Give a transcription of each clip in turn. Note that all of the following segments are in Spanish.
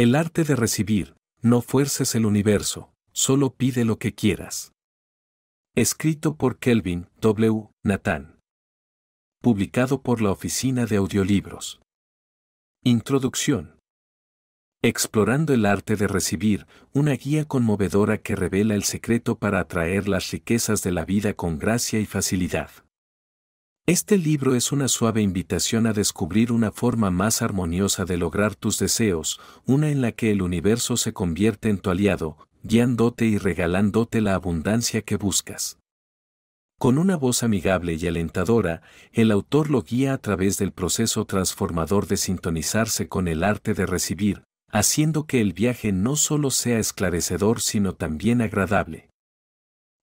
El arte de recibir, no fuerces el universo, solo pide lo que quieras. Escrito por Kelvin W. Nathan. Publicado por la Oficina de Audiolibros. Introducción. Explorando el arte de recibir, una guía conmovedora que revela el secreto para atraer las riquezas de la vida con gracia y facilidad. Este libro es una suave invitación a descubrir una forma más armoniosa de lograr tus deseos, una en la que el universo se convierte en tu aliado, guiándote y regalándote la abundancia que buscas. Con una voz amigable y alentadora, el autor lo guía a través del proceso transformador de sintonizarse con el arte de recibir, haciendo que el viaje no solo sea esclarecedor sino también agradable.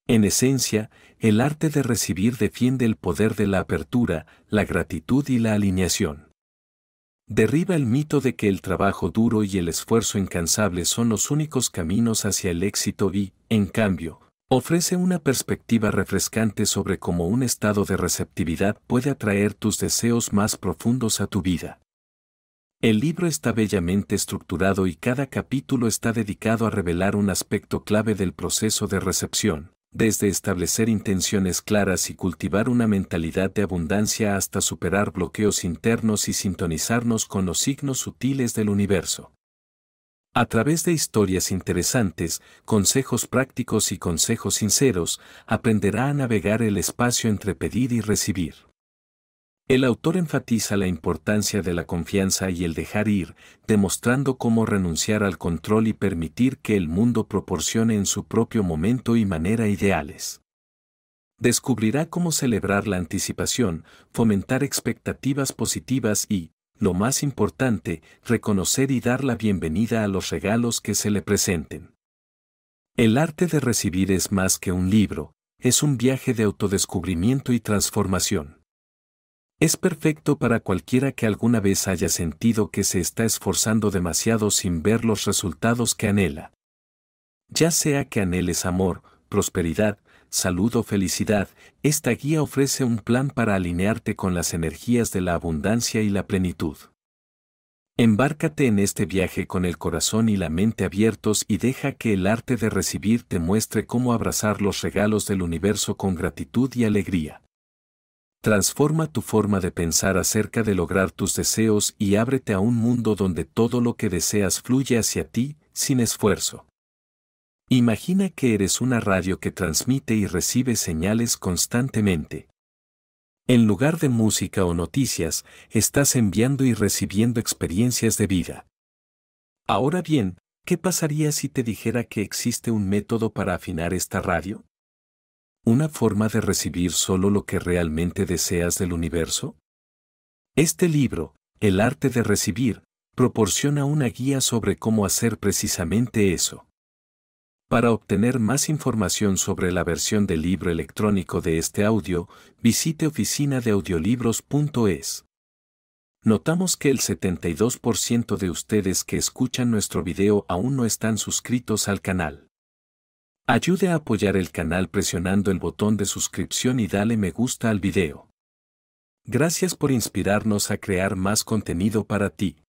En esencia, el arte de recibir defiende el poder de la apertura, la gratitud y la alineación. Derriba el mito de que el trabajo duro y el esfuerzo incansable son los únicos caminos hacia el éxito y, en cambio, ofrece una perspectiva refrescante sobre cómo un estado de receptividad puede atraer tus deseos más profundos a tu vida. El libro está bellamente estructurado y cada capítulo está dedicado a revelar un aspecto clave del proceso de recepción, desde establecer intenciones claras y cultivar una mentalidad de abundancia hasta superar bloqueos internos y sintonizarnos con los signos sutiles del universo. A través de historias interesantes, consejos prácticos y consejos sinceros, aprenderá a navegar el espacio entre pedir y recibir. El autor enfatiza la importancia de la confianza y el dejar ir, demostrando cómo renunciar al control y permitir que el mundo proporcione en su propio momento y manera ideales. Descubrirá cómo celebrar la anticipación, fomentar expectativas positivas y, lo más importante, reconocer y dar la bienvenida a los regalos que se le presenten. El arte de recibir es más que un libro, es un viaje de autodescubrimiento y transformación. Es perfecto para cualquiera que alguna vez haya sentido que se está esforzando demasiado sin ver los resultados que anhela. Ya sea que anheles amor, prosperidad, salud o felicidad, esta guía ofrece un plan para alinearte con las energías de la abundancia y la plenitud. Embárcate en este viaje con el corazón y la mente abiertos y deja que el arte de recibir te muestre cómo abrazar los regalos del universo con gratitud y alegría. Transforma tu forma de pensar acerca de lograr tus deseos y ábrete a un mundo donde todo lo que deseas fluye hacia ti, sin esfuerzo. Imagina que eres una radio que transmite y recibe señales constantemente. En lugar de música o noticias, estás enviando y recibiendo experiencias de vida. Ahora bien, ¿qué pasaría si te dijera que existe un método para afinar esta radio? una forma de recibir solo lo que realmente deseas del universo? Este libro, El arte de recibir, proporciona una guía sobre cómo hacer precisamente eso. Para obtener más información sobre la versión del libro electrónico de este audio, visite oficinadeaudiolibros.es. Notamos que el 72% de ustedes que escuchan nuestro video aún no están suscritos al canal. Ayude a apoyar el canal presionando el botón de suscripción y dale me gusta al video. Gracias por inspirarnos a crear más contenido para ti.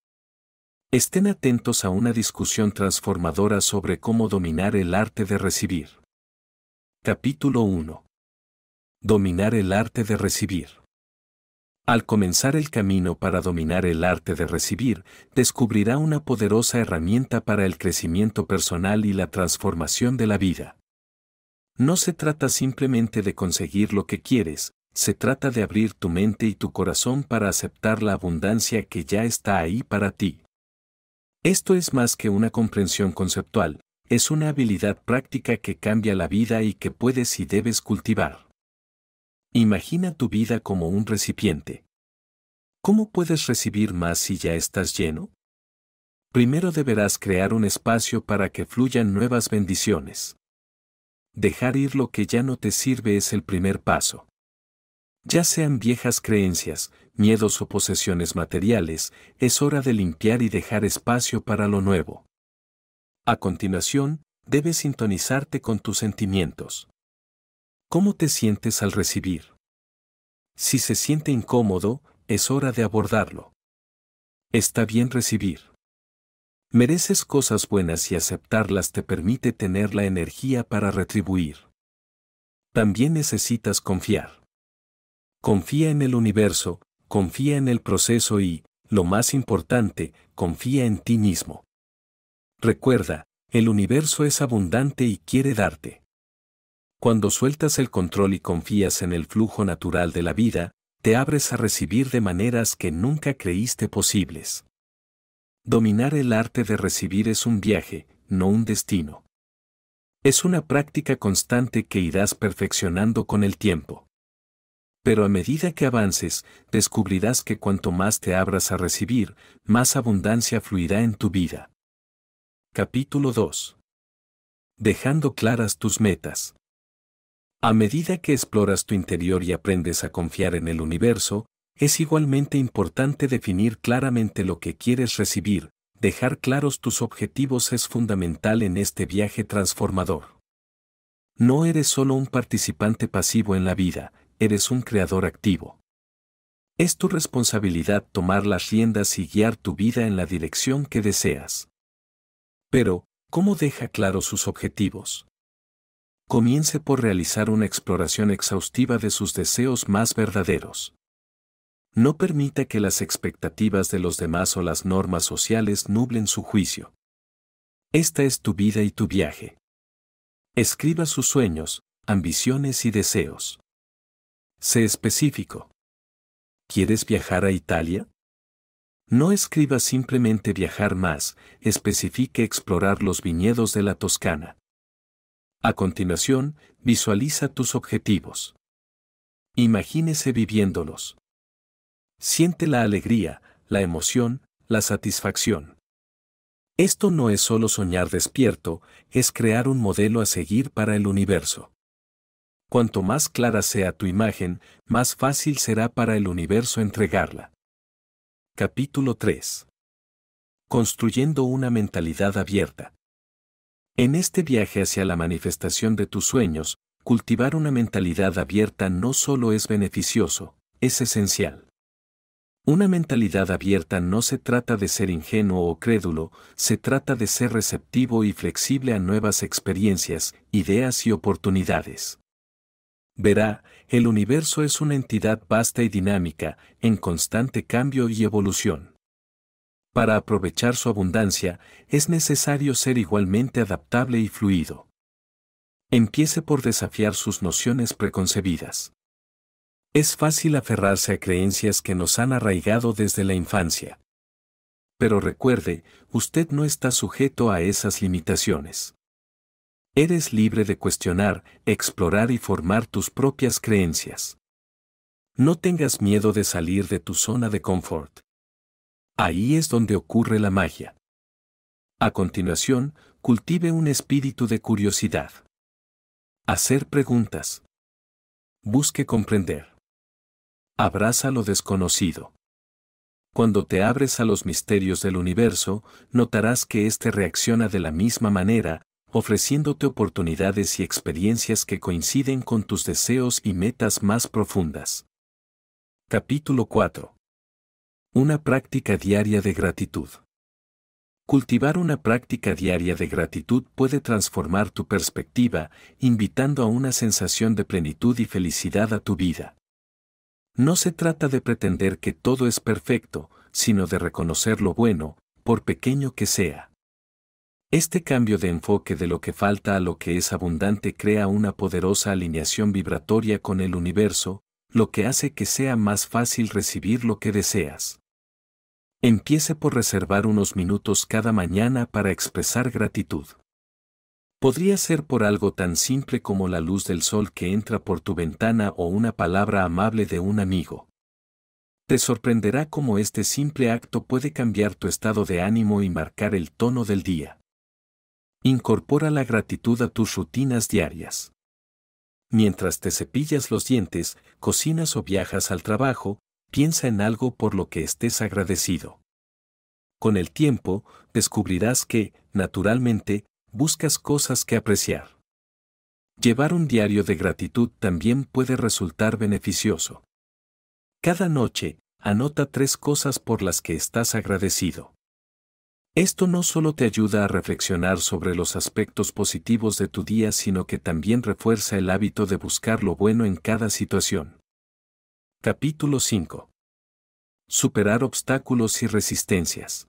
Estén atentos a una discusión transformadora sobre cómo dominar el arte de recibir. Capítulo 1. Dominar el arte de recibir. Al comenzar el camino para dominar el arte de recibir, descubrirá una poderosa herramienta para el crecimiento personal y la transformación de la vida. No se trata simplemente de conseguir lo que quieres, se trata de abrir tu mente y tu corazón para aceptar la abundancia que ya está ahí para ti. Esto es más que una comprensión conceptual, es una habilidad práctica que cambia la vida y que puedes y debes cultivar. Imagina tu vida como un recipiente. ¿Cómo puedes recibir más si ya estás lleno? Primero deberás crear un espacio para que fluyan nuevas bendiciones. Dejar ir lo que ya no te sirve es el primer paso. Ya sean viejas creencias, miedos o posesiones materiales, es hora de limpiar y dejar espacio para lo nuevo. A continuación, debes sintonizarte con tus sentimientos. ¿Cómo te sientes al recibir? Si se siente incómodo, es hora de abordarlo. Está bien recibir. Mereces cosas buenas y aceptarlas te permite tener la energía para retribuir. También necesitas confiar. Confía en el universo, confía en el proceso y, lo más importante, confía en ti mismo. Recuerda, el universo es abundante y quiere darte. Cuando sueltas el control y confías en el flujo natural de la vida, te abres a recibir de maneras que nunca creíste posibles. Dominar el arte de recibir es un viaje, no un destino. Es una práctica constante que irás perfeccionando con el tiempo. Pero a medida que avances, descubrirás que cuanto más te abras a recibir, más abundancia fluirá en tu vida. Capítulo 2. Dejando claras tus metas. A medida que exploras tu interior y aprendes a confiar en el universo, es igualmente importante definir claramente lo que quieres recibir, dejar claros tus objetivos es fundamental en este viaje transformador. No eres solo un participante pasivo en la vida, eres un creador activo. Es tu responsabilidad tomar las riendas y guiar tu vida en la dirección que deseas. Pero, ¿cómo deja claro sus objetivos? comience por realizar una exploración exhaustiva de sus deseos más verdaderos. No permita que las expectativas de los demás o las normas sociales nublen su juicio. Esta es tu vida y tu viaje. Escriba sus sueños, ambiciones y deseos. Sé específico. ¿Quieres viajar a Italia? No escriba simplemente viajar más, especifique explorar los viñedos de la Toscana. A continuación, visualiza tus objetivos. Imagínese viviéndolos. Siente la alegría, la emoción, la satisfacción. Esto no es solo soñar despierto, es crear un modelo a seguir para el universo. Cuanto más clara sea tu imagen, más fácil será para el universo entregarla. Capítulo 3. Construyendo una mentalidad abierta. En este viaje hacia la manifestación de tus sueños, cultivar una mentalidad abierta no solo es beneficioso, es esencial. Una mentalidad abierta no se trata de ser ingenuo o crédulo, se trata de ser receptivo y flexible a nuevas experiencias, ideas y oportunidades. Verá, el universo es una entidad vasta y dinámica, en constante cambio y evolución. Para aprovechar su abundancia, es necesario ser igualmente adaptable y fluido. Empiece por desafiar sus nociones preconcebidas. Es fácil aferrarse a creencias que nos han arraigado desde la infancia. Pero recuerde, usted no está sujeto a esas limitaciones. Eres libre de cuestionar, explorar y formar tus propias creencias. No tengas miedo de salir de tu zona de confort. Ahí es donde ocurre la magia. A continuación, cultive un espíritu de curiosidad. Hacer preguntas. Busque comprender. Abraza lo desconocido. Cuando te abres a los misterios del universo, notarás que éste reacciona de la misma manera, ofreciéndote oportunidades y experiencias que coinciden con tus deseos y metas más profundas. Capítulo 4. Una práctica diaria de gratitud. Cultivar una práctica diaria de gratitud puede transformar tu perspectiva, invitando a una sensación de plenitud y felicidad a tu vida. No se trata de pretender que todo es perfecto, sino de reconocer lo bueno, por pequeño que sea. Este cambio de enfoque de lo que falta a lo que es abundante crea una poderosa alineación vibratoria con el universo, lo que hace que sea más fácil recibir lo que deseas. Empiece por reservar unos minutos cada mañana para expresar gratitud. Podría ser por algo tan simple como la luz del sol que entra por tu ventana o una palabra amable de un amigo. Te sorprenderá cómo este simple acto puede cambiar tu estado de ánimo y marcar el tono del día. Incorpora la gratitud a tus rutinas diarias. Mientras te cepillas los dientes, cocinas o viajas al trabajo, piensa en algo por lo que estés agradecido. Con el tiempo, descubrirás que, naturalmente, buscas cosas que apreciar. Llevar un diario de gratitud también puede resultar beneficioso. Cada noche, anota tres cosas por las que estás agradecido. Esto no solo te ayuda a reflexionar sobre los aspectos positivos de tu día, sino que también refuerza el hábito de buscar lo bueno en cada situación. Capítulo 5. Superar obstáculos y resistencias.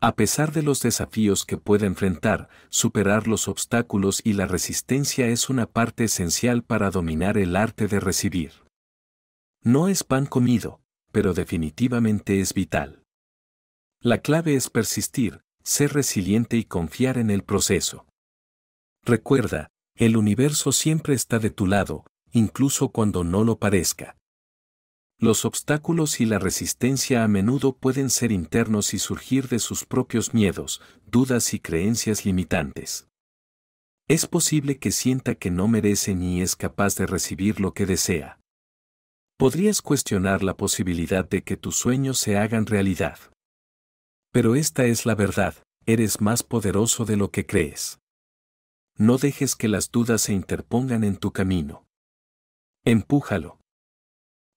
A pesar de los desafíos que pueda enfrentar, superar los obstáculos y la resistencia es una parte esencial para dominar el arte de recibir. No es pan comido, pero definitivamente es vital. La clave es persistir, ser resiliente y confiar en el proceso. Recuerda, el universo siempre está de tu lado, incluso cuando no lo parezca. Los obstáculos y la resistencia a menudo pueden ser internos y surgir de sus propios miedos, dudas y creencias limitantes. Es posible que sienta que no merece ni es capaz de recibir lo que desea. Podrías cuestionar la posibilidad de que tus sueños se hagan realidad. Pero esta es la verdad, eres más poderoso de lo que crees. No dejes que las dudas se interpongan en tu camino. Empújalo.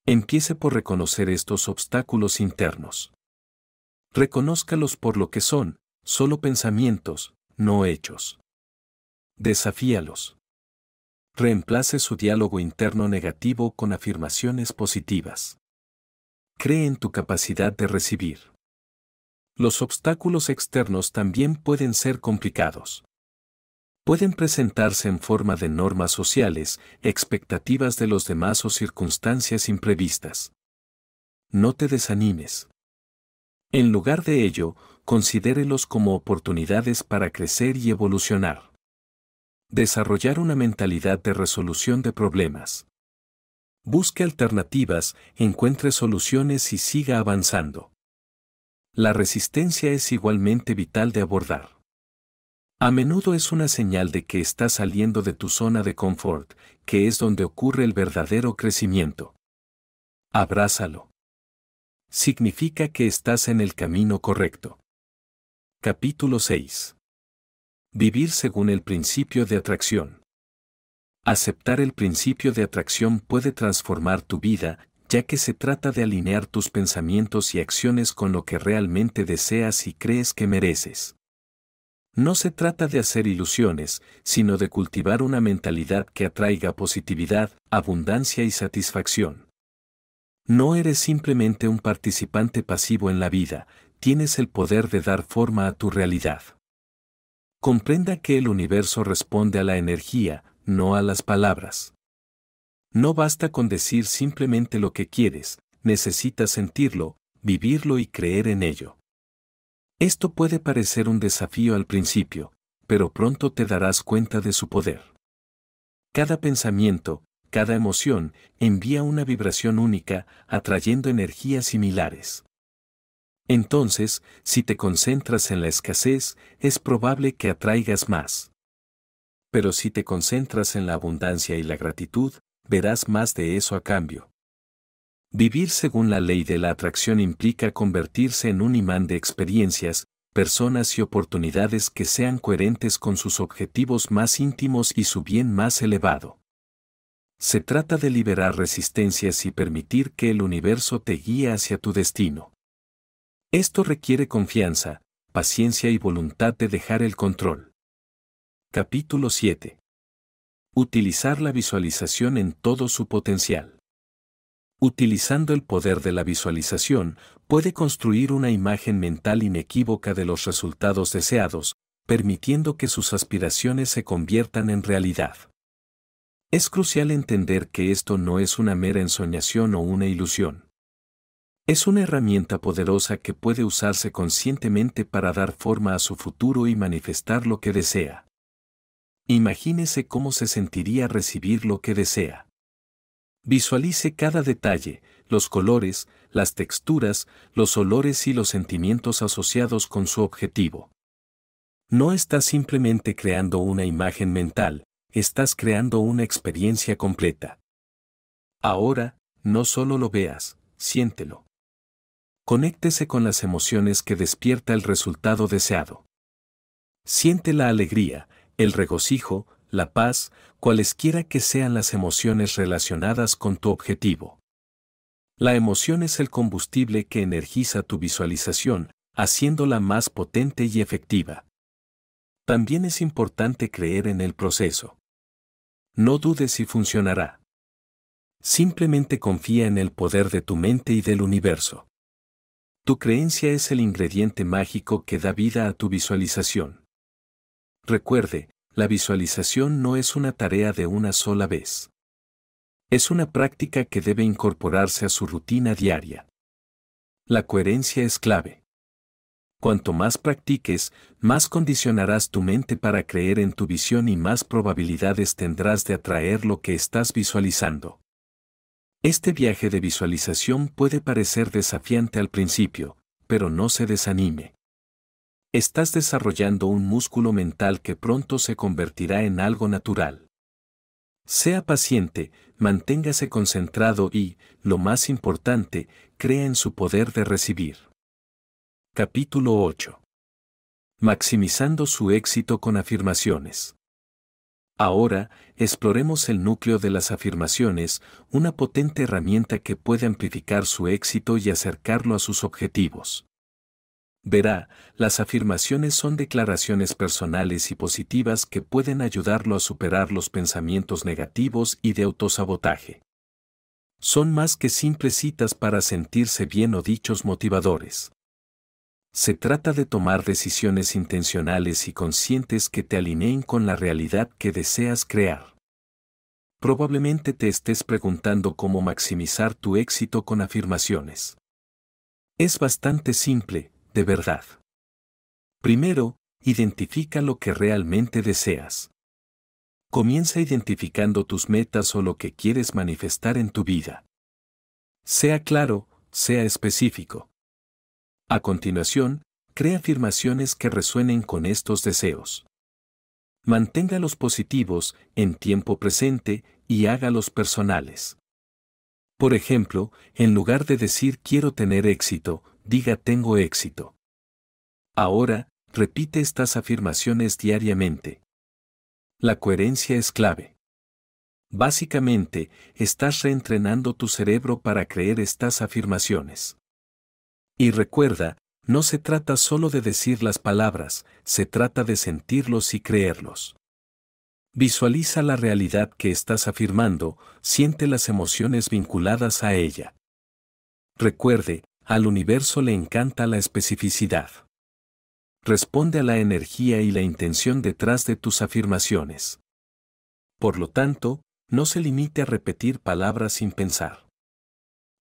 Empiece por reconocer estos obstáculos internos. Reconózcalos por lo que son, solo pensamientos, no hechos. Desafíalos. Reemplace su diálogo interno negativo con afirmaciones positivas. Cree en tu capacidad de recibir. Los obstáculos externos también pueden ser complicados pueden presentarse en forma de normas sociales, expectativas de los demás o circunstancias imprevistas. No te desanimes. En lugar de ello, considérelos como oportunidades para crecer y evolucionar. Desarrollar una mentalidad de resolución de problemas. Busque alternativas, encuentre soluciones y siga avanzando. La resistencia es igualmente vital de abordar. A menudo es una señal de que estás saliendo de tu zona de confort, que es donde ocurre el verdadero crecimiento. Abrázalo. Significa que estás en el camino correcto. Capítulo 6. Vivir según el principio de atracción. Aceptar el principio de atracción puede transformar tu vida, ya que se trata de alinear tus pensamientos y acciones con lo que realmente deseas y crees que mereces. No se trata de hacer ilusiones, sino de cultivar una mentalidad que atraiga positividad, abundancia y satisfacción. No eres simplemente un participante pasivo en la vida, tienes el poder de dar forma a tu realidad. Comprenda que el universo responde a la energía, no a las palabras. No basta con decir simplemente lo que quieres, necesitas sentirlo, vivirlo y creer en ello. Esto puede parecer un desafío al principio, pero pronto te darás cuenta de su poder. Cada pensamiento, cada emoción, envía una vibración única, atrayendo energías similares. Entonces, si te concentras en la escasez, es probable que atraigas más. Pero si te concentras en la abundancia y la gratitud, verás más de eso a cambio. Vivir según la ley de la atracción implica convertirse en un imán de experiencias, personas y oportunidades que sean coherentes con sus objetivos más íntimos y su bien más elevado. Se trata de liberar resistencias y permitir que el universo te guíe hacia tu destino. Esto requiere confianza, paciencia y voluntad de dejar el control. Capítulo 7. Utilizar la visualización en todo su potencial. Utilizando el poder de la visualización, puede construir una imagen mental inequívoca de los resultados deseados, permitiendo que sus aspiraciones se conviertan en realidad. Es crucial entender que esto no es una mera ensoñación o una ilusión. Es una herramienta poderosa que puede usarse conscientemente para dar forma a su futuro y manifestar lo que desea. Imagínese cómo se sentiría recibir lo que desea. Visualice cada detalle, los colores, las texturas, los olores y los sentimientos asociados con su objetivo. No estás simplemente creando una imagen mental, estás creando una experiencia completa. Ahora, no solo lo veas, siéntelo. Conéctese con las emociones que despierta el resultado deseado. Siente la alegría, el regocijo, la paz, cualesquiera que sean las emociones relacionadas con tu objetivo. La emoción es el combustible que energiza tu visualización, haciéndola más potente y efectiva. También es importante creer en el proceso. No dudes si funcionará. Simplemente confía en el poder de tu mente y del universo. Tu creencia es el ingrediente mágico que da vida a tu visualización. Recuerde, la visualización no es una tarea de una sola vez. Es una práctica que debe incorporarse a su rutina diaria. La coherencia es clave. Cuanto más practiques, más condicionarás tu mente para creer en tu visión y más probabilidades tendrás de atraer lo que estás visualizando. Este viaje de visualización puede parecer desafiante al principio, pero no se desanime. Estás desarrollando un músculo mental que pronto se convertirá en algo natural. Sea paciente, manténgase concentrado y, lo más importante, crea en su poder de recibir. Capítulo 8. Maximizando su éxito con afirmaciones. Ahora, exploremos el núcleo de las afirmaciones, una potente herramienta que puede amplificar su éxito y acercarlo a sus objetivos. Verá, las afirmaciones son declaraciones personales y positivas que pueden ayudarlo a superar los pensamientos negativos y de autosabotaje. Son más que simples citas para sentirse bien o dichos motivadores. Se trata de tomar decisiones intencionales y conscientes que te alineen con la realidad que deseas crear. Probablemente te estés preguntando cómo maximizar tu éxito con afirmaciones. Es bastante simple, de verdad. Primero, identifica lo que realmente deseas. Comienza identificando tus metas o lo que quieres manifestar en tu vida. Sea claro, sea específico. A continuación, crea afirmaciones que resuenen con estos deseos. Manténgalos positivos, en tiempo presente, y hágalos personales. Por ejemplo, en lugar de decir quiero tener éxito, diga tengo éxito. Ahora, repite estas afirmaciones diariamente. La coherencia es clave. Básicamente, estás reentrenando tu cerebro para creer estas afirmaciones. Y recuerda, no se trata solo de decir las palabras, se trata de sentirlos y creerlos. Visualiza la realidad que estás afirmando, siente las emociones vinculadas a ella. Recuerde, al universo le encanta la especificidad. Responde a la energía y la intención detrás de tus afirmaciones. Por lo tanto, no se limite a repetir palabras sin pensar.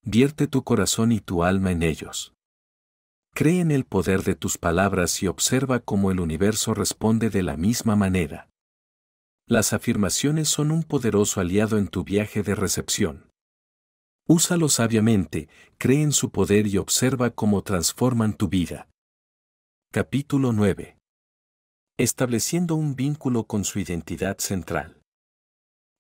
Vierte tu corazón y tu alma en ellos. Cree en el poder de tus palabras y observa cómo el universo responde de la misma manera. Las afirmaciones son un poderoso aliado en tu viaje de recepción. Úsalo sabiamente, cree en su poder y observa cómo transforman tu vida. Capítulo 9. Estableciendo un vínculo con su identidad central.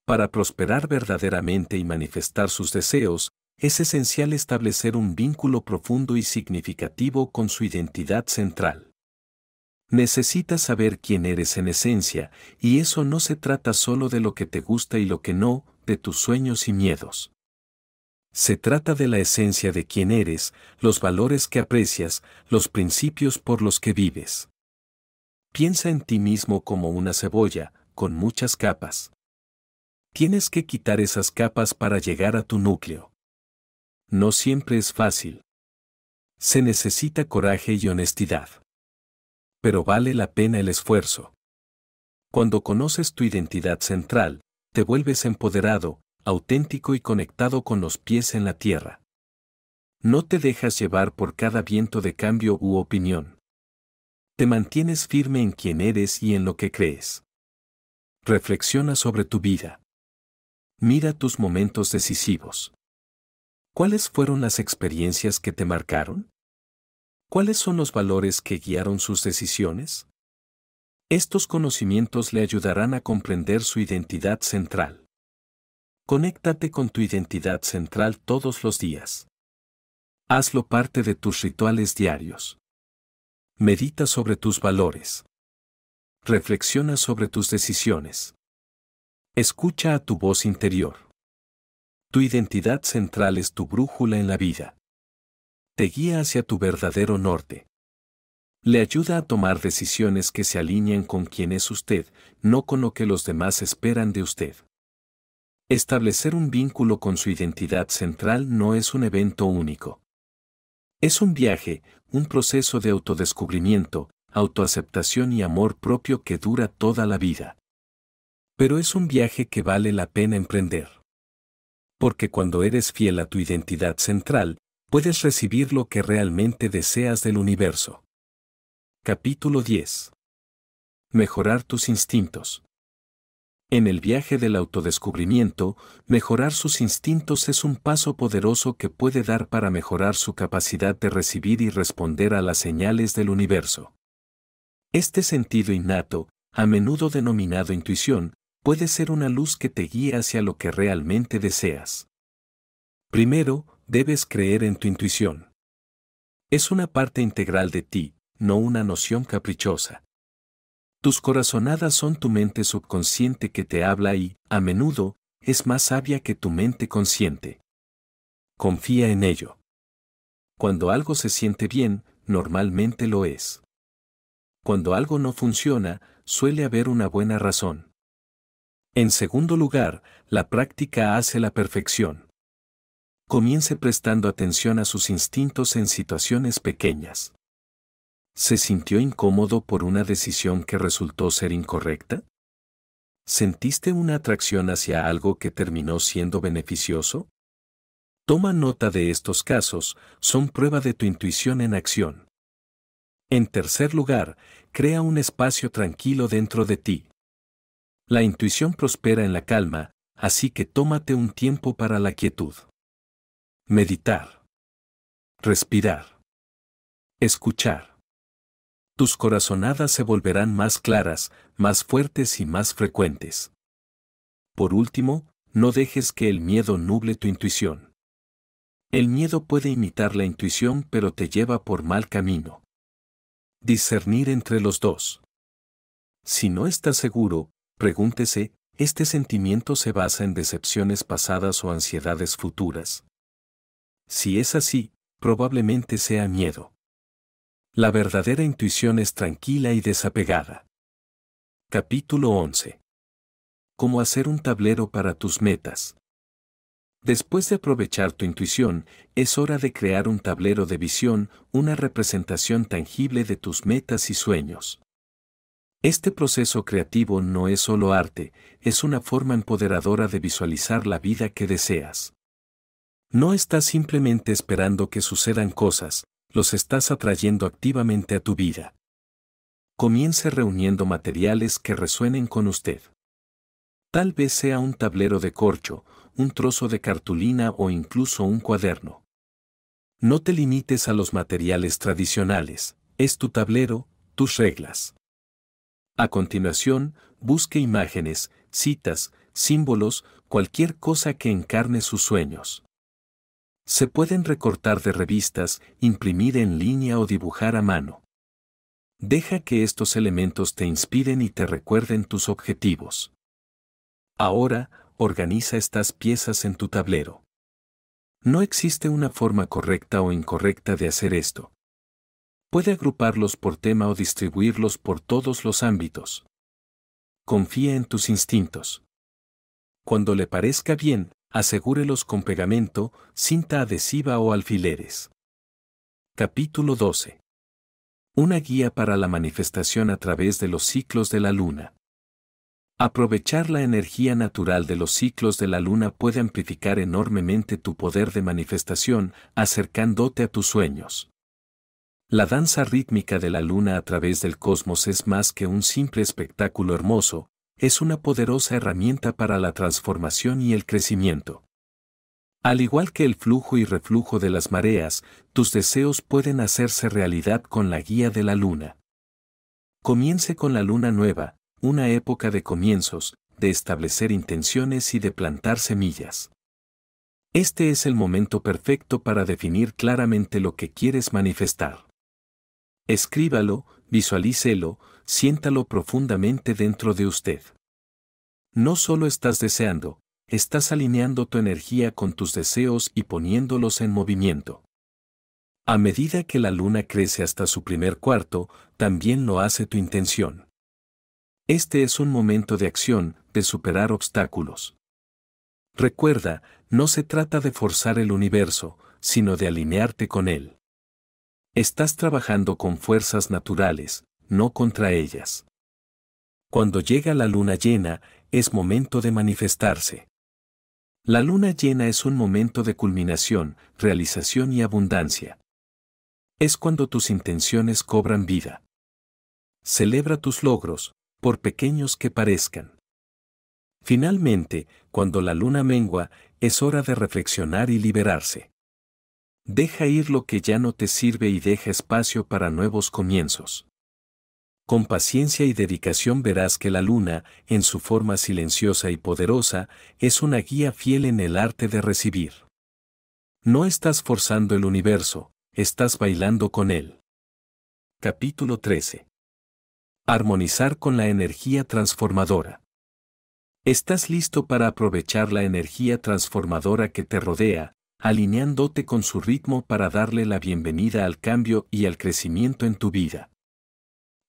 Para prosperar verdaderamente y manifestar sus deseos, es esencial establecer un vínculo profundo y significativo con su identidad central. Necesitas saber quién eres en esencia, y eso no se trata solo de lo que te gusta y lo que no, de tus sueños y miedos. Se trata de la esencia de quién eres, los valores que aprecias, los principios por los que vives. Piensa en ti mismo como una cebolla, con muchas capas. Tienes que quitar esas capas para llegar a tu núcleo. No siempre es fácil. Se necesita coraje y honestidad. Pero vale la pena el esfuerzo. Cuando conoces tu identidad central, te vuelves empoderado, auténtico y conectado con los pies en la tierra. No te dejas llevar por cada viento de cambio u opinión. Te mantienes firme en quien eres y en lo que crees. Reflexiona sobre tu vida. Mira tus momentos decisivos. ¿Cuáles fueron las experiencias que te marcaron? ¿Cuáles son los valores que guiaron sus decisiones? Estos conocimientos le ayudarán a comprender su identidad central conéctate con tu identidad central todos los días. Hazlo parte de tus rituales diarios. Medita sobre tus valores. Reflexiona sobre tus decisiones. Escucha a tu voz interior. Tu identidad central es tu brújula en la vida. Te guía hacia tu verdadero norte. Le ayuda a tomar decisiones que se alineen con quien es usted, no con lo que los demás esperan de usted. Establecer un vínculo con su identidad central no es un evento único. Es un viaje, un proceso de autodescubrimiento, autoaceptación y amor propio que dura toda la vida. Pero es un viaje que vale la pena emprender. Porque cuando eres fiel a tu identidad central, puedes recibir lo que realmente deseas del universo. Capítulo 10. Mejorar tus instintos. En el viaje del autodescubrimiento, mejorar sus instintos es un paso poderoso que puede dar para mejorar su capacidad de recibir y responder a las señales del universo. Este sentido innato, a menudo denominado intuición, puede ser una luz que te guía hacia lo que realmente deseas. Primero, debes creer en tu intuición. Es una parte integral de ti, no una noción caprichosa. Tus corazonadas son tu mente subconsciente que te habla y, a menudo, es más sabia que tu mente consciente. Confía en ello. Cuando algo se siente bien, normalmente lo es. Cuando algo no funciona, suele haber una buena razón. En segundo lugar, la práctica hace la perfección. Comience prestando atención a sus instintos en situaciones pequeñas. ¿Se sintió incómodo por una decisión que resultó ser incorrecta? ¿Sentiste una atracción hacia algo que terminó siendo beneficioso? Toma nota de estos casos, son prueba de tu intuición en acción. En tercer lugar, crea un espacio tranquilo dentro de ti. La intuición prospera en la calma, así que tómate un tiempo para la quietud. Meditar. Respirar. Escuchar tus corazonadas se volverán más claras, más fuertes y más frecuentes. Por último, no dejes que el miedo nuble tu intuición. El miedo puede imitar la intuición pero te lleva por mal camino. Discernir entre los dos. Si no estás seguro, pregúntese, ¿este sentimiento se basa en decepciones pasadas o ansiedades futuras? Si es así, probablemente sea miedo. La verdadera intuición es tranquila y desapegada. Capítulo 11. Cómo hacer un tablero para tus metas. Después de aprovechar tu intuición, es hora de crear un tablero de visión, una representación tangible de tus metas y sueños. Este proceso creativo no es solo arte, es una forma empoderadora de visualizar la vida que deseas. No estás simplemente esperando que sucedan cosas, los estás atrayendo activamente a tu vida. Comience reuniendo materiales que resuenen con usted. Tal vez sea un tablero de corcho, un trozo de cartulina o incluso un cuaderno. No te limites a los materiales tradicionales, es tu tablero, tus reglas. A continuación, busque imágenes, citas, símbolos, cualquier cosa que encarne sus sueños. Se pueden recortar de revistas, imprimir en línea o dibujar a mano. Deja que estos elementos te inspiren y te recuerden tus objetivos. Ahora, organiza estas piezas en tu tablero. No existe una forma correcta o incorrecta de hacer esto. Puede agruparlos por tema o distribuirlos por todos los ámbitos. Confía en tus instintos. Cuando le parezca bien, asegúrelos con pegamento, cinta adhesiva o alfileres. Capítulo 12. Una guía para la manifestación a través de los ciclos de la luna. Aprovechar la energía natural de los ciclos de la luna puede amplificar enormemente tu poder de manifestación, acercándote a tus sueños. La danza rítmica de la luna a través del cosmos es más que un simple espectáculo hermoso, es una poderosa herramienta para la transformación y el crecimiento. Al igual que el flujo y reflujo de las mareas, tus deseos pueden hacerse realidad con la guía de la luna. Comience con la luna nueva, una época de comienzos, de establecer intenciones y de plantar semillas. Este es el momento perfecto para definir claramente lo que quieres manifestar. Escríbalo, visualícelo, siéntalo profundamente dentro de usted. No solo estás deseando, estás alineando tu energía con tus deseos y poniéndolos en movimiento. A medida que la luna crece hasta su primer cuarto, también lo hace tu intención. Este es un momento de acción, de superar obstáculos. Recuerda, no se trata de forzar el universo, sino de alinearte con él. Estás trabajando con fuerzas naturales, no contra ellas. Cuando llega la luna llena, es momento de manifestarse. La luna llena es un momento de culminación, realización y abundancia. Es cuando tus intenciones cobran vida. Celebra tus logros, por pequeños que parezcan. Finalmente, cuando la luna mengua, es hora de reflexionar y liberarse. Deja ir lo que ya no te sirve y deja espacio para nuevos comienzos. Con paciencia y dedicación verás que la luna, en su forma silenciosa y poderosa, es una guía fiel en el arte de recibir. No estás forzando el universo, estás bailando con él. Capítulo 13. Armonizar con la energía transformadora. Estás listo para aprovechar la energía transformadora que te rodea, alineándote con su ritmo para darle la bienvenida al cambio y al crecimiento en tu vida.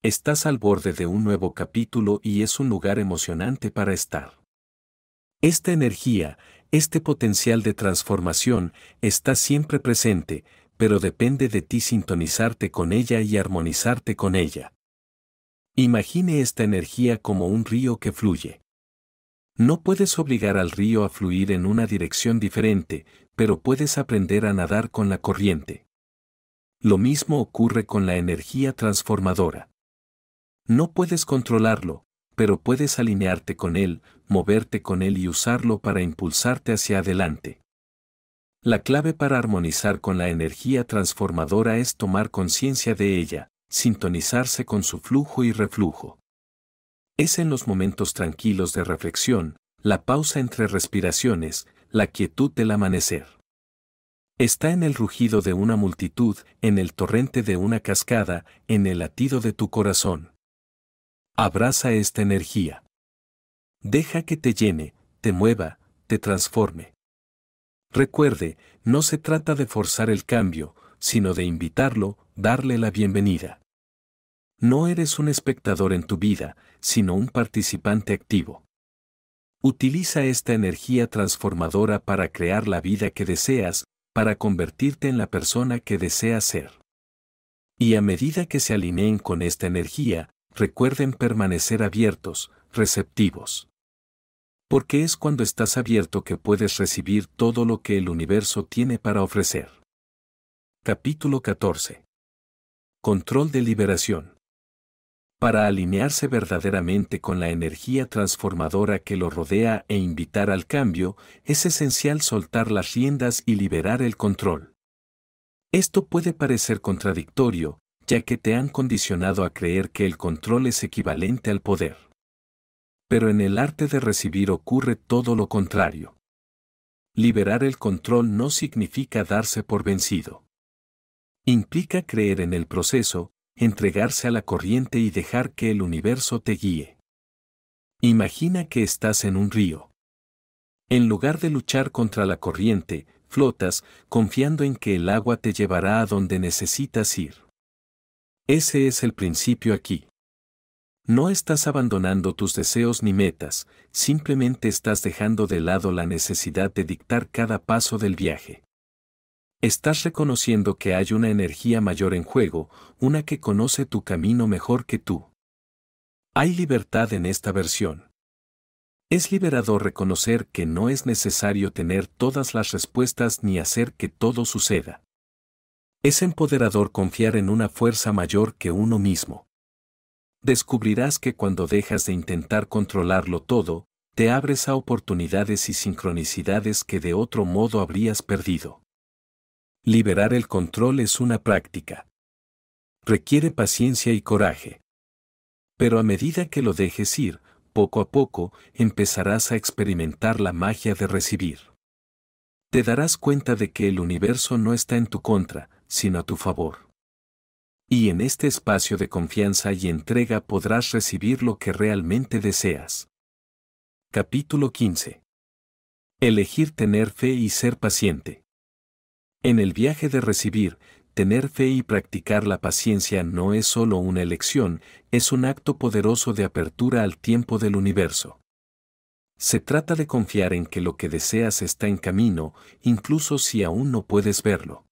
Estás al borde de un nuevo capítulo y es un lugar emocionante para estar. Esta energía, este potencial de transformación, está siempre presente, pero depende de ti sintonizarte con ella y armonizarte con ella. Imagine esta energía como un río que fluye. No puedes obligar al río a fluir en una dirección diferente, pero puedes aprender a nadar con la corriente. Lo mismo ocurre con la energía transformadora. No puedes controlarlo, pero puedes alinearte con él, moverte con él y usarlo para impulsarte hacia adelante. La clave para armonizar con la energía transformadora es tomar conciencia de ella, sintonizarse con su flujo y reflujo. Es en los momentos tranquilos de reflexión, la pausa entre respiraciones, la quietud del amanecer. Está en el rugido de una multitud, en el torrente de una cascada, en el latido de tu corazón. Abraza esta energía. Deja que te llene, te mueva, te transforme. Recuerde, no se trata de forzar el cambio, sino de invitarlo, darle la bienvenida. No eres un espectador en tu vida, sino un participante activo. Utiliza esta energía transformadora para crear la vida que deseas, para convertirte en la persona que deseas ser. Y a medida que se alineen con esta energía, recuerden permanecer abiertos, receptivos. Porque es cuando estás abierto que puedes recibir todo lo que el universo tiene para ofrecer. Capítulo 14. Control de liberación. Para alinearse verdaderamente con la energía transformadora que lo rodea e invitar al cambio, es esencial soltar las riendas y liberar el control. Esto puede parecer contradictorio, ya que te han condicionado a creer que el control es equivalente al poder. Pero en el arte de recibir ocurre todo lo contrario. Liberar el control no significa darse por vencido. Implica creer en el proceso, entregarse a la corriente y dejar que el universo te guíe. Imagina que estás en un río. En lugar de luchar contra la corriente, flotas, confiando en que el agua te llevará a donde necesitas ir. Ese es el principio aquí. No estás abandonando tus deseos ni metas, simplemente estás dejando de lado la necesidad de dictar cada paso del viaje. Estás reconociendo que hay una energía mayor en juego, una que conoce tu camino mejor que tú. Hay libertad en esta versión. Es liberador reconocer que no es necesario tener todas las respuestas ni hacer que todo suceda. Es empoderador confiar en una fuerza mayor que uno mismo. Descubrirás que cuando dejas de intentar controlarlo todo, te abres a oportunidades y sincronicidades que de otro modo habrías perdido. Liberar el control es una práctica. Requiere paciencia y coraje. Pero a medida que lo dejes ir, poco a poco empezarás a experimentar la magia de recibir. Te darás cuenta de que el universo no está en tu contra, sino a tu favor. Y en este espacio de confianza y entrega podrás recibir lo que realmente deseas. Capítulo 15. Elegir tener fe y ser paciente. En el viaje de recibir, tener fe y practicar la paciencia no es solo una elección, es un acto poderoso de apertura al tiempo del universo. Se trata de confiar en que lo que deseas está en camino, incluso si aún no puedes verlo.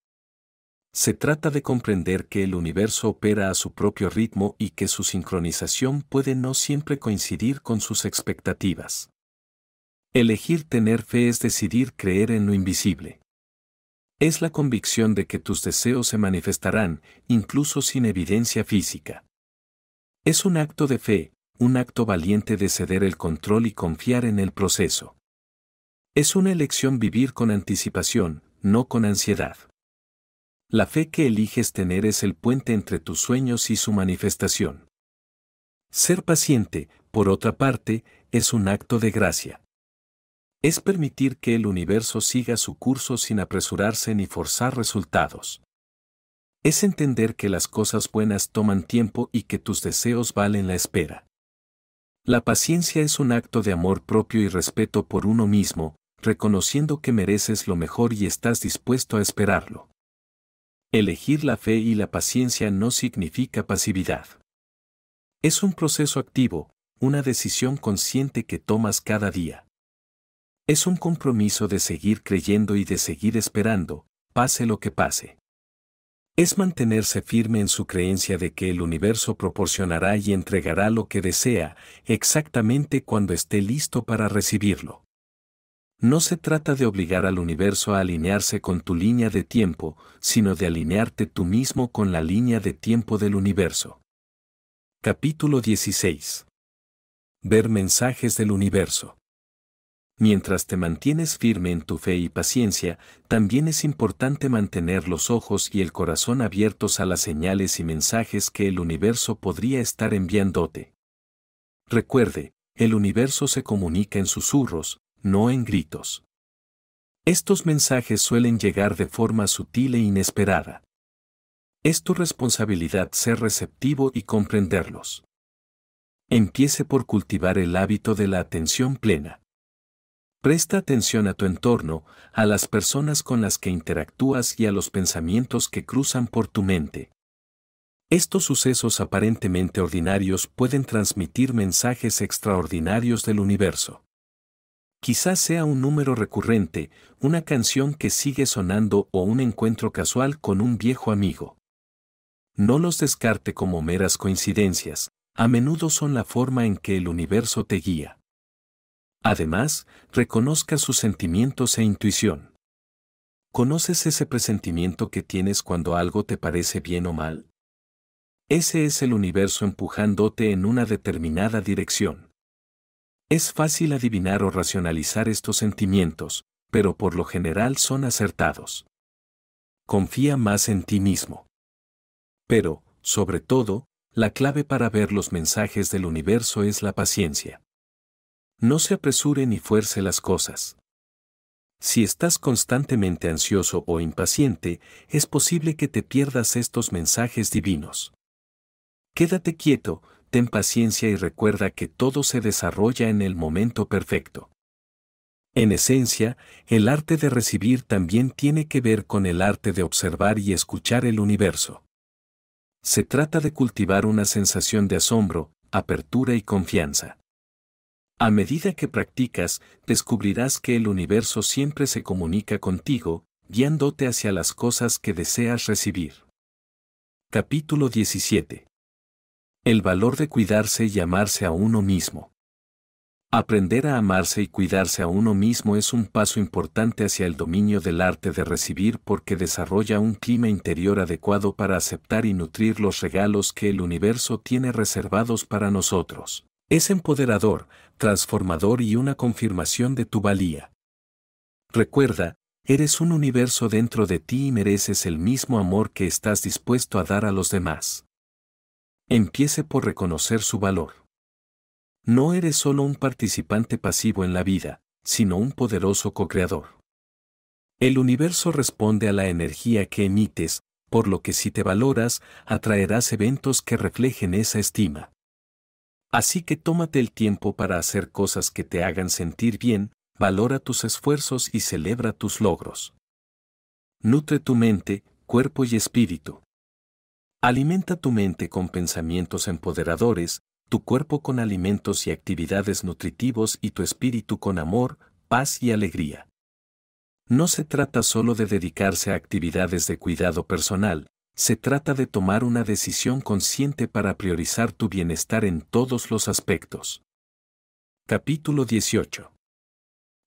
Se trata de comprender que el universo opera a su propio ritmo y que su sincronización puede no siempre coincidir con sus expectativas. Elegir tener fe es decidir creer en lo invisible. Es la convicción de que tus deseos se manifestarán, incluso sin evidencia física. Es un acto de fe, un acto valiente de ceder el control y confiar en el proceso. Es una elección vivir con anticipación, no con ansiedad. La fe que eliges tener es el puente entre tus sueños y su manifestación. Ser paciente, por otra parte, es un acto de gracia. Es permitir que el universo siga su curso sin apresurarse ni forzar resultados. Es entender que las cosas buenas toman tiempo y que tus deseos valen la espera. La paciencia es un acto de amor propio y respeto por uno mismo, reconociendo que mereces lo mejor y estás dispuesto a esperarlo. Elegir la fe y la paciencia no significa pasividad. Es un proceso activo, una decisión consciente que tomas cada día. Es un compromiso de seguir creyendo y de seguir esperando, pase lo que pase. Es mantenerse firme en su creencia de que el universo proporcionará y entregará lo que desea exactamente cuando esté listo para recibirlo. No se trata de obligar al universo a alinearse con tu línea de tiempo, sino de alinearte tú mismo con la línea de tiempo del universo. Capítulo 16. Ver mensajes del universo. Mientras te mantienes firme en tu fe y paciencia, también es importante mantener los ojos y el corazón abiertos a las señales y mensajes que el universo podría estar enviándote. Recuerde, el universo se comunica en susurros, no en gritos. Estos mensajes suelen llegar de forma sutil e inesperada. Es tu responsabilidad ser receptivo y comprenderlos. Empiece por cultivar el hábito de la atención plena. Presta atención a tu entorno, a las personas con las que interactúas y a los pensamientos que cruzan por tu mente. Estos sucesos aparentemente ordinarios pueden transmitir mensajes extraordinarios del universo. Quizás sea un número recurrente, una canción que sigue sonando o un encuentro casual con un viejo amigo. No los descarte como meras coincidencias, a menudo son la forma en que el universo te guía. Además, reconozca sus sentimientos e intuición. ¿Conoces ese presentimiento que tienes cuando algo te parece bien o mal? Ese es el universo empujándote en una determinada dirección. Es fácil adivinar o racionalizar estos sentimientos, pero por lo general son acertados. Confía más en ti mismo. Pero, sobre todo, la clave para ver los mensajes del universo es la paciencia. No se apresure ni fuerce las cosas. Si estás constantemente ansioso o impaciente, es posible que te pierdas estos mensajes divinos. Quédate quieto, ten paciencia y recuerda que todo se desarrolla en el momento perfecto. En esencia, el arte de recibir también tiene que ver con el arte de observar y escuchar el universo. Se trata de cultivar una sensación de asombro, apertura y confianza. A medida que practicas, descubrirás que el universo siempre se comunica contigo, guiándote hacia las cosas que deseas recibir. Capítulo 17. El valor de cuidarse y amarse a uno mismo. Aprender a amarse y cuidarse a uno mismo es un paso importante hacia el dominio del arte de recibir porque desarrolla un clima interior adecuado para aceptar y nutrir los regalos que el universo tiene reservados para nosotros. Es empoderador, transformador y una confirmación de tu valía. Recuerda, eres un universo dentro de ti y mereces el mismo amor que estás dispuesto a dar a los demás. Empiece por reconocer su valor. No eres solo un participante pasivo en la vida, sino un poderoso co-creador. El universo responde a la energía que emites, por lo que si te valoras, atraerás eventos que reflejen esa estima. Así que tómate el tiempo para hacer cosas que te hagan sentir bien, valora tus esfuerzos y celebra tus logros. Nutre tu mente, cuerpo y espíritu. Alimenta tu mente con pensamientos empoderadores, tu cuerpo con alimentos y actividades nutritivos y tu espíritu con amor, paz y alegría. No se trata solo de dedicarse a actividades de cuidado personal, se trata de tomar una decisión consciente para priorizar tu bienestar en todos los aspectos. Capítulo 18.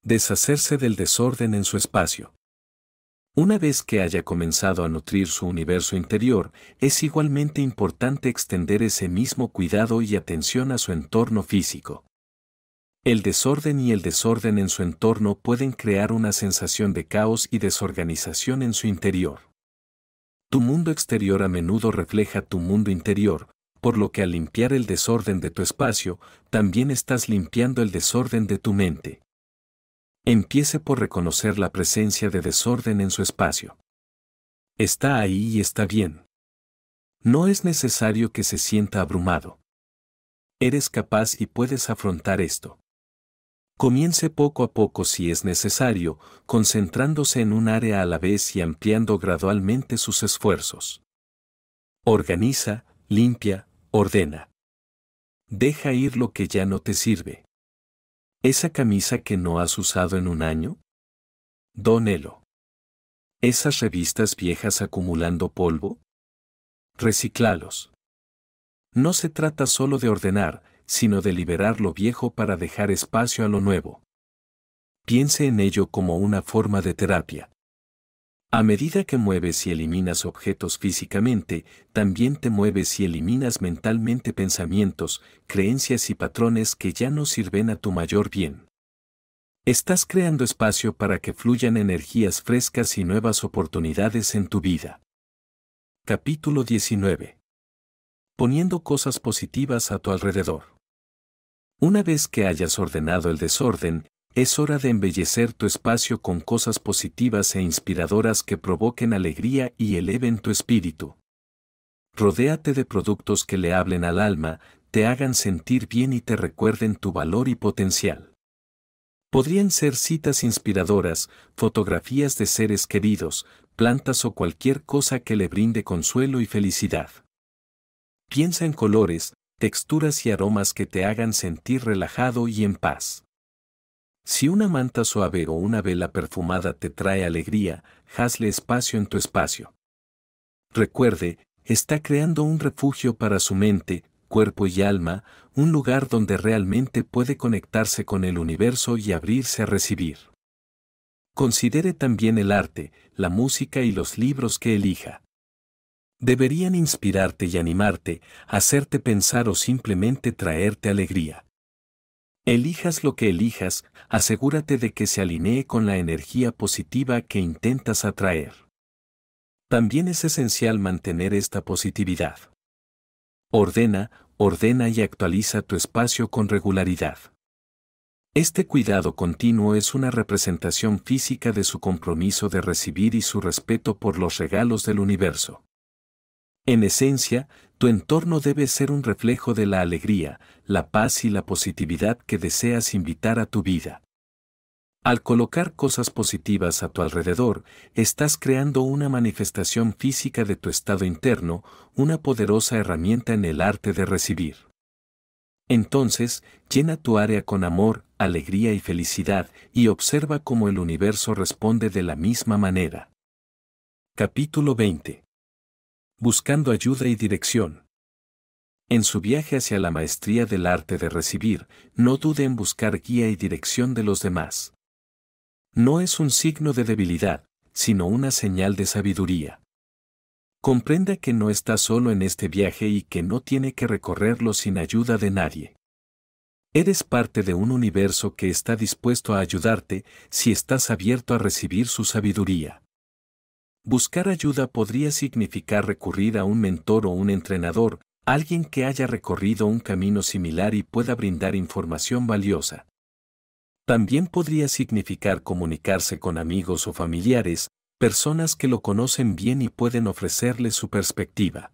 Deshacerse del desorden en su espacio. Una vez que haya comenzado a nutrir su universo interior, es igualmente importante extender ese mismo cuidado y atención a su entorno físico. El desorden y el desorden en su entorno pueden crear una sensación de caos y desorganización en su interior. Tu mundo exterior a menudo refleja tu mundo interior, por lo que al limpiar el desorden de tu espacio, también estás limpiando el desorden de tu mente. Empiece por reconocer la presencia de desorden en su espacio. Está ahí y está bien. No es necesario que se sienta abrumado. Eres capaz y puedes afrontar esto. Comience poco a poco si es necesario, concentrándose en un área a la vez y ampliando gradualmente sus esfuerzos. Organiza, limpia, ordena. Deja ir lo que ya no te sirve. ¿Esa camisa que no has usado en un año? Dónelo. ¿Esas revistas viejas acumulando polvo? Reciclalos. No se trata solo de ordenar, sino de liberar lo viejo para dejar espacio a lo nuevo. Piense en ello como una forma de terapia. A medida que mueves y eliminas objetos físicamente, también te mueves y eliminas mentalmente pensamientos, creencias y patrones que ya no sirven a tu mayor bien. Estás creando espacio para que fluyan energías frescas y nuevas oportunidades en tu vida. Capítulo 19. Poniendo cosas positivas a tu alrededor. Una vez que hayas ordenado el desorden, es hora de embellecer tu espacio con cosas positivas e inspiradoras que provoquen alegría y eleven tu espíritu. Rodéate de productos que le hablen al alma, te hagan sentir bien y te recuerden tu valor y potencial. Podrían ser citas inspiradoras, fotografías de seres queridos, plantas o cualquier cosa que le brinde consuelo y felicidad. Piensa en colores, texturas y aromas que te hagan sentir relajado y en paz. Si una manta suave o una vela perfumada te trae alegría, hazle espacio en tu espacio. Recuerde, está creando un refugio para su mente, cuerpo y alma, un lugar donde realmente puede conectarse con el universo y abrirse a recibir. Considere también el arte, la música y los libros que elija. Deberían inspirarte y animarte, hacerte pensar o simplemente traerte alegría. Elijas lo que elijas, asegúrate de que se alinee con la energía positiva que intentas atraer. También es esencial mantener esta positividad. Ordena, ordena y actualiza tu espacio con regularidad. Este cuidado continuo es una representación física de su compromiso de recibir y su respeto por los regalos del universo. En esencia, tu entorno debe ser un reflejo de la alegría, la paz y la positividad que deseas invitar a tu vida. Al colocar cosas positivas a tu alrededor, estás creando una manifestación física de tu estado interno, una poderosa herramienta en el arte de recibir. Entonces, llena tu área con amor, alegría y felicidad y observa cómo el universo responde de la misma manera. Capítulo 20 buscando ayuda y dirección. En su viaje hacia la maestría del arte de recibir, no dude en buscar guía y dirección de los demás. No es un signo de debilidad, sino una señal de sabiduría. Comprenda que no está solo en este viaje y que no tiene que recorrerlo sin ayuda de nadie. Eres parte de un universo que está dispuesto a ayudarte si estás abierto a recibir su sabiduría. Buscar ayuda podría significar recurrir a un mentor o un entrenador, alguien que haya recorrido un camino similar y pueda brindar información valiosa. También podría significar comunicarse con amigos o familiares, personas que lo conocen bien y pueden ofrecerle su perspectiva.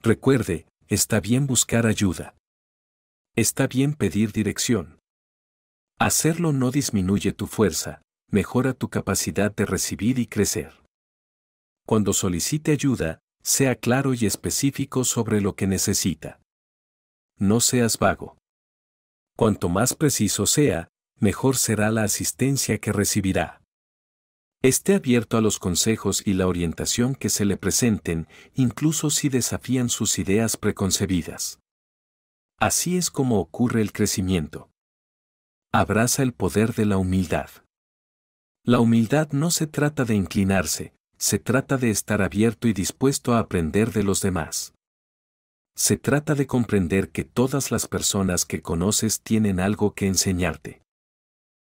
Recuerde, está bien buscar ayuda. Está bien pedir dirección. Hacerlo no disminuye tu fuerza, mejora tu capacidad de recibir y crecer. Cuando solicite ayuda, sea claro y específico sobre lo que necesita. No seas vago. Cuanto más preciso sea, mejor será la asistencia que recibirá. Esté abierto a los consejos y la orientación que se le presenten, incluso si desafían sus ideas preconcebidas. Así es como ocurre el crecimiento. Abraza el poder de la humildad. La humildad no se trata de inclinarse, se trata de estar abierto y dispuesto a aprender de los demás. Se trata de comprender que todas las personas que conoces tienen algo que enseñarte.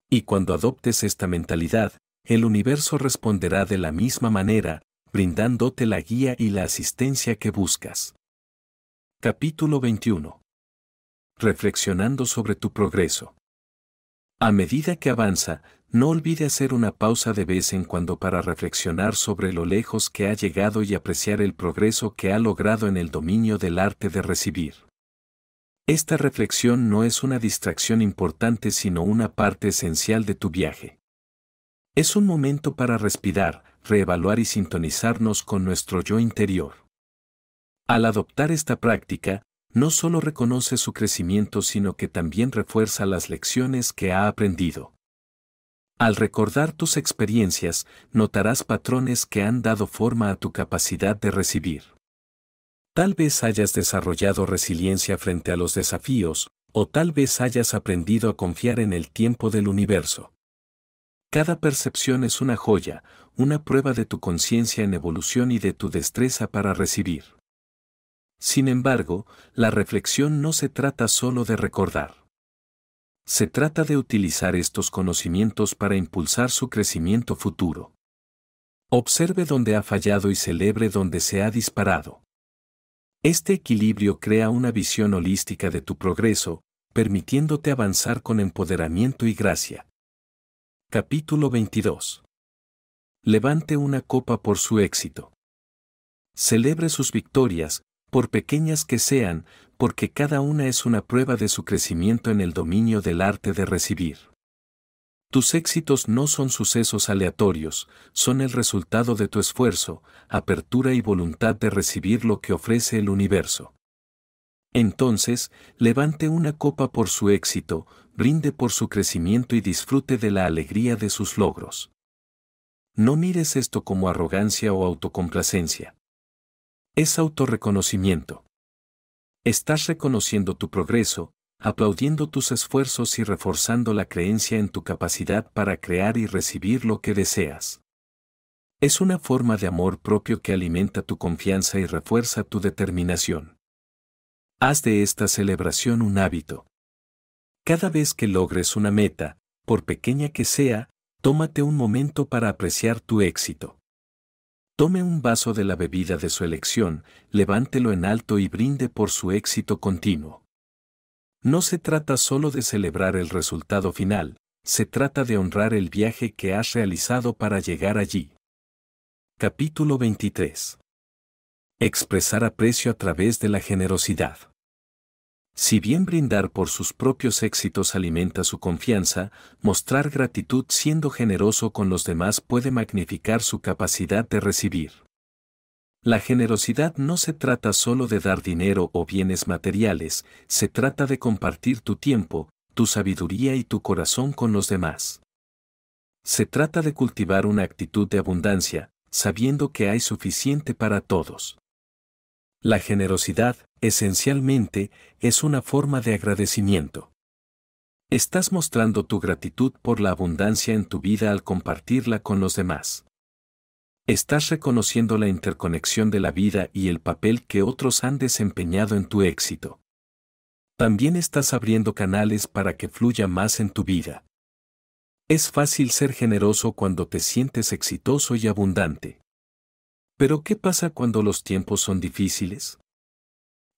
Y cuando adoptes esta mentalidad, el universo responderá de la misma manera, brindándote la guía y la asistencia que buscas. Capítulo 21. Reflexionando sobre tu progreso. A medida que avanza, no olvide hacer una pausa de vez en cuando para reflexionar sobre lo lejos que ha llegado y apreciar el progreso que ha logrado en el dominio del arte de recibir. Esta reflexión no es una distracción importante sino una parte esencial de tu viaje. Es un momento para respirar, reevaluar y sintonizarnos con nuestro yo interior. Al adoptar esta práctica, no solo reconoce su crecimiento sino que también refuerza las lecciones que ha aprendido. Al recordar tus experiencias, notarás patrones que han dado forma a tu capacidad de recibir. Tal vez hayas desarrollado resiliencia frente a los desafíos, o tal vez hayas aprendido a confiar en el tiempo del universo. Cada percepción es una joya, una prueba de tu conciencia en evolución y de tu destreza para recibir. Sin embargo, la reflexión no se trata solo de recordar se trata de utilizar estos conocimientos para impulsar su crecimiento futuro. Observe dónde ha fallado y celebre dónde se ha disparado. Este equilibrio crea una visión holística de tu progreso, permitiéndote avanzar con empoderamiento y gracia. Capítulo 22. Levante una copa por su éxito. Celebre sus victorias, por pequeñas que sean, porque cada una es una prueba de su crecimiento en el dominio del arte de recibir. Tus éxitos no son sucesos aleatorios, son el resultado de tu esfuerzo, apertura y voluntad de recibir lo que ofrece el universo. Entonces, levante una copa por su éxito, brinde por su crecimiento y disfrute de la alegría de sus logros. No mires esto como arrogancia o autocomplacencia. Es autorreconocimiento. Estás reconociendo tu progreso, aplaudiendo tus esfuerzos y reforzando la creencia en tu capacidad para crear y recibir lo que deseas. Es una forma de amor propio que alimenta tu confianza y refuerza tu determinación. Haz de esta celebración un hábito. Cada vez que logres una meta, por pequeña que sea, tómate un momento para apreciar tu éxito. Tome un vaso de la bebida de su elección, levántelo en alto y brinde por su éxito continuo. No se trata solo de celebrar el resultado final, se trata de honrar el viaje que has realizado para llegar allí. Capítulo 23. Expresar aprecio a través de la generosidad. Si bien brindar por sus propios éxitos alimenta su confianza, mostrar gratitud siendo generoso con los demás puede magnificar su capacidad de recibir. La generosidad no se trata solo de dar dinero o bienes materiales, se trata de compartir tu tiempo, tu sabiduría y tu corazón con los demás. Se trata de cultivar una actitud de abundancia, sabiendo que hay suficiente para todos. La generosidad, esencialmente, es una forma de agradecimiento. Estás mostrando tu gratitud por la abundancia en tu vida al compartirla con los demás. Estás reconociendo la interconexión de la vida y el papel que otros han desempeñado en tu éxito. También estás abriendo canales para que fluya más en tu vida. Es fácil ser generoso cuando te sientes exitoso y abundante. Pero ¿qué pasa cuando los tiempos son difíciles?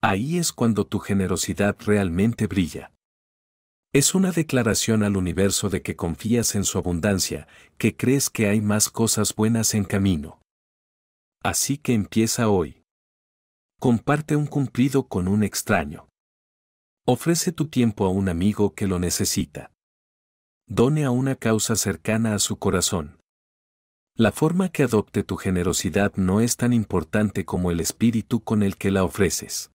Ahí es cuando tu generosidad realmente brilla. Es una declaración al universo de que confías en su abundancia, que crees que hay más cosas buenas en camino. Así que empieza hoy. Comparte un cumplido con un extraño. Ofrece tu tiempo a un amigo que lo necesita. Done a una causa cercana a su corazón. La forma que adopte tu generosidad no es tan importante como el espíritu con el que la ofreces.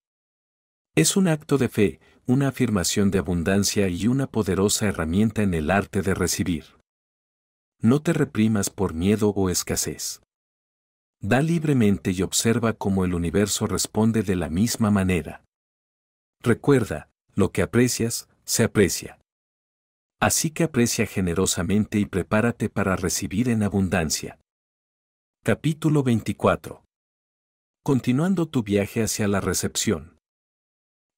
Es un acto de fe, una afirmación de abundancia y una poderosa herramienta en el arte de recibir. No te reprimas por miedo o escasez. Da libremente y observa cómo el universo responde de la misma manera. Recuerda, lo que aprecias, se aprecia. Así que aprecia generosamente y prepárate para recibir en abundancia. Capítulo 24. Continuando tu viaje hacia la recepción.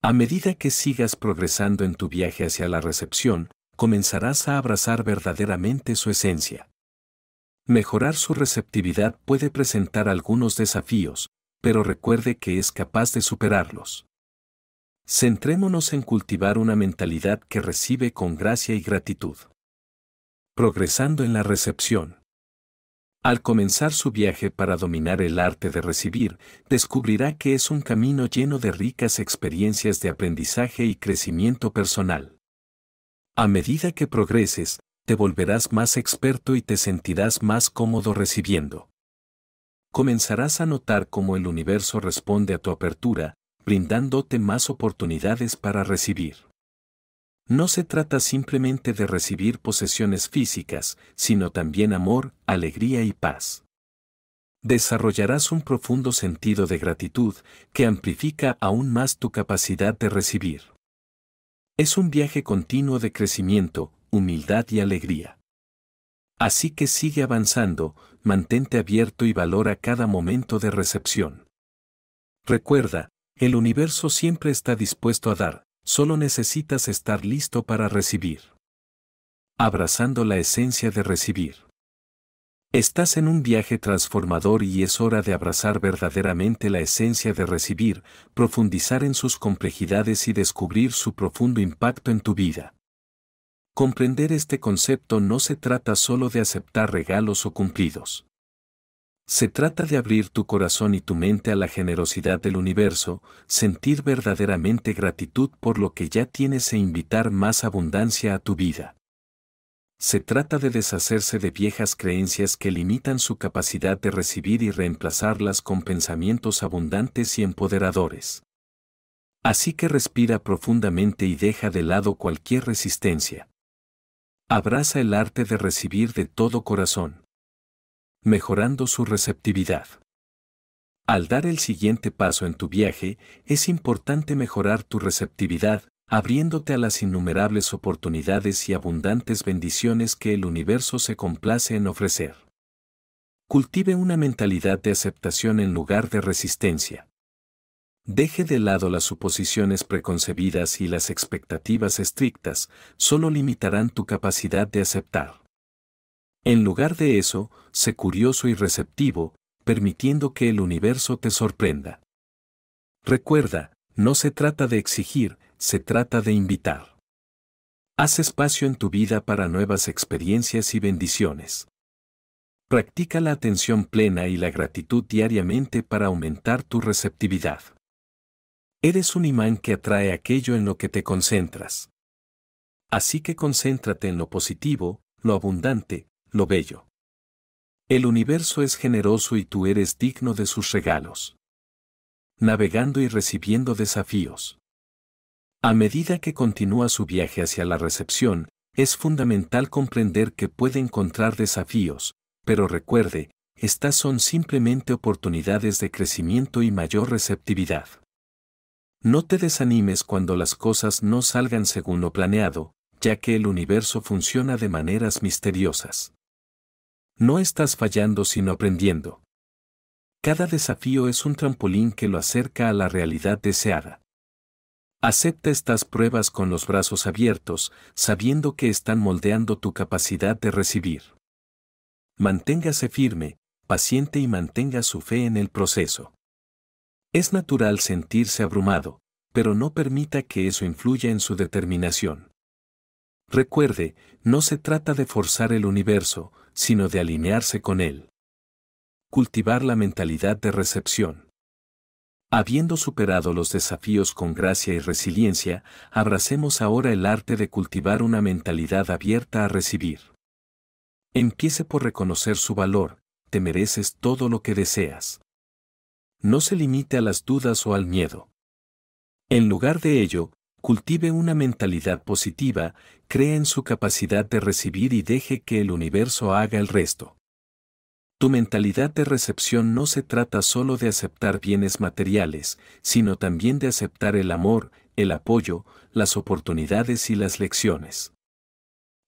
A medida que sigas progresando en tu viaje hacia la recepción, comenzarás a abrazar verdaderamente su esencia. Mejorar su receptividad puede presentar algunos desafíos, pero recuerde que es capaz de superarlos. Centrémonos en cultivar una mentalidad que recibe con gracia y gratitud. Progresando en la recepción. Al comenzar su viaje para dominar el arte de recibir, descubrirá que es un camino lleno de ricas experiencias de aprendizaje y crecimiento personal. A medida que progreses, te volverás más experto y te sentirás más cómodo recibiendo. Comenzarás a notar cómo el universo responde a tu apertura, brindándote más oportunidades para recibir. No se trata simplemente de recibir posesiones físicas, sino también amor, alegría y paz. Desarrollarás un profundo sentido de gratitud que amplifica aún más tu capacidad de recibir. Es un viaje continuo de crecimiento, humildad y alegría. Así que sigue avanzando, mantente abierto y valora cada momento de recepción. Recuerda, el universo siempre está dispuesto a dar, solo necesitas estar listo para recibir. Abrazando la esencia de recibir. Estás en un viaje transformador y es hora de abrazar verdaderamente la esencia de recibir, profundizar en sus complejidades y descubrir su profundo impacto en tu vida. Comprender este concepto no se trata solo de aceptar regalos o cumplidos. Se trata de abrir tu corazón y tu mente a la generosidad del universo, sentir verdaderamente gratitud por lo que ya tienes e invitar más abundancia a tu vida. Se trata de deshacerse de viejas creencias que limitan su capacidad de recibir y reemplazarlas con pensamientos abundantes y empoderadores. Así que respira profundamente y deja de lado cualquier resistencia. Abraza el arte de recibir de todo corazón mejorando su receptividad. Al dar el siguiente paso en tu viaje, es importante mejorar tu receptividad, abriéndote a las innumerables oportunidades y abundantes bendiciones que el universo se complace en ofrecer. Cultive una mentalidad de aceptación en lugar de resistencia. Deje de lado las suposiciones preconcebidas y las expectativas estrictas, solo limitarán tu capacidad de aceptar. En lugar de eso, sé curioso y receptivo, permitiendo que el universo te sorprenda. Recuerda, no se trata de exigir, se trata de invitar. Haz espacio en tu vida para nuevas experiencias y bendiciones. Practica la atención plena y la gratitud diariamente para aumentar tu receptividad. Eres un imán que atrae aquello en lo que te concentras. Así que concéntrate en lo positivo, lo abundante, lo bello. El universo es generoso y tú eres digno de sus regalos. Navegando y recibiendo desafíos. A medida que continúa su viaje hacia la recepción, es fundamental comprender que puede encontrar desafíos, pero recuerde, estas son simplemente oportunidades de crecimiento y mayor receptividad. No te desanimes cuando las cosas no salgan según lo planeado, ya que el universo funciona de maneras misteriosas. No estás fallando sino aprendiendo. Cada desafío es un trampolín que lo acerca a la realidad deseada. Acepta estas pruebas con los brazos abiertos, sabiendo que están moldeando tu capacidad de recibir. Manténgase firme, paciente y mantenga su fe en el proceso. Es natural sentirse abrumado, pero no permita que eso influya en su determinación. Recuerde, no se trata de forzar el universo, sino de alinearse con Él. Cultivar la mentalidad de recepción. Habiendo superado los desafíos con gracia y resiliencia, abracemos ahora el arte de cultivar una mentalidad abierta a recibir. Empiece por reconocer su valor, te mereces todo lo que deseas. No se limite a las dudas o al miedo. En lugar de ello, cultive una mentalidad positiva, crea en su capacidad de recibir y deje que el universo haga el resto. Tu mentalidad de recepción no se trata solo de aceptar bienes materiales, sino también de aceptar el amor, el apoyo, las oportunidades y las lecciones.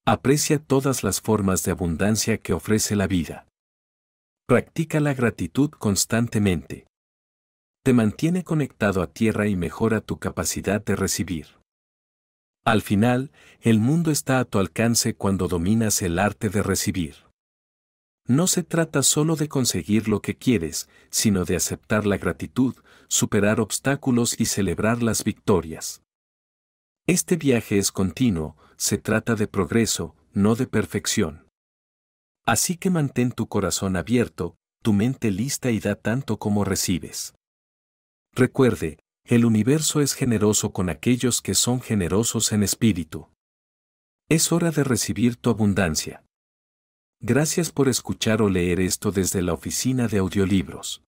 Aprecia todas las formas de abundancia que ofrece la vida. Practica la gratitud constantemente te mantiene conectado a tierra y mejora tu capacidad de recibir. Al final, el mundo está a tu alcance cuando dominas el arte de recibir. No se trata solo de conseguir lo que quieres, sino de aceptar la gratitud, superar obstáculos y celebrar las victorias. Este viaje es continuo, se trata de progreso, no de perfección. Así que mantén tu corazón abierto, tu mente lista y da tanto como recibes. Recuerde, el universo es generoso con aquellos que son generosos en espíritu. Es hora de recibir tu abundancia. Gracias por escuchar o leer esto desde la oficina de audiolibros.